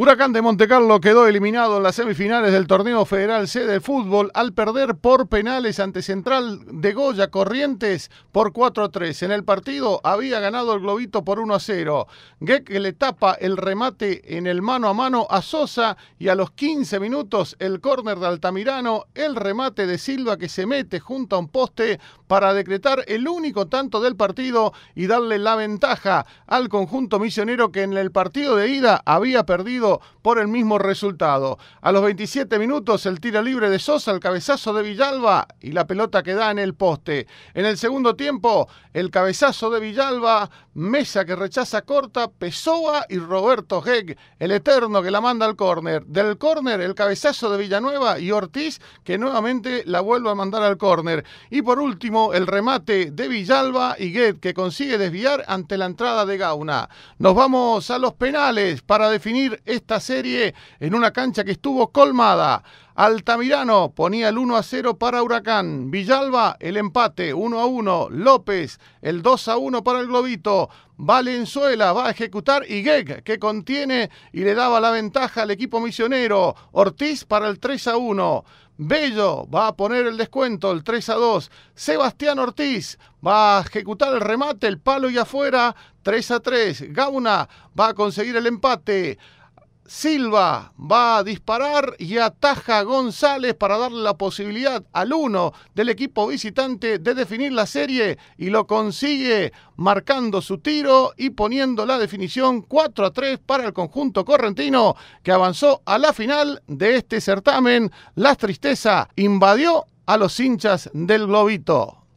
Huracán de Monte Carlo quedó eliminado en las semifinales del torneo federal C de fútbol al perder por penales ante Central de Goya Corrientes por 4 a 3. En el partido había ganado el Globito por 1 a 0. Geck le tapa el remate en el mano a mano a Sosa y a los 15 minutos el córner de Altamirano, el remate de Silva que se mete junto a un poste para decretar el único tanto del partido y darle la ventaja al conjunto misionero que en el partido de ida había perdido por el mismo resultado. A los 27 minutos el tiro libre de Sosa, el cabezazo de Villalba y la pelota que da en el poste. En el segundo tiempo el cabezazo de Villalba, Mesa que rechaza corta, Pessoa y Roberto Hegg el eterno que la manda al córner. Del córner el cabezazo de Villanueva y Ortiz que nuevamente la vuelve a mandar al córner. Y por último el remate de Villalba y Gued que consigue desviar ante la entrada de Gauna. Nos vamos a los penales para definir esta serie en una cancha que estuvo colmada. Altamirano ponía el 1 a 0 para Huracán. Villalba el empate 1 a 1. López el 2 a 1 para el Globito. Valenzuela va a ejecutar y Gek que contiene y le daba la ventaja al equipo misionero. Ortiz para el 3 a 1. Bello va a poner el descuento, el 3 a 2. Sebastián Ortiz va a ejecutar el remate, el palo y afuera, 3 a 3. Gauna va a conseguir el empate. Silva va a disparar y ataja a González para darle la posibilidad al uno del equipo visitante de definir la serie y lo consigue marcando su tiro y poniendo la definición 4 a 3 para el conjunto correntino que avanzó a la final de este certamen. La tristeza invadió a los hinchas del globito.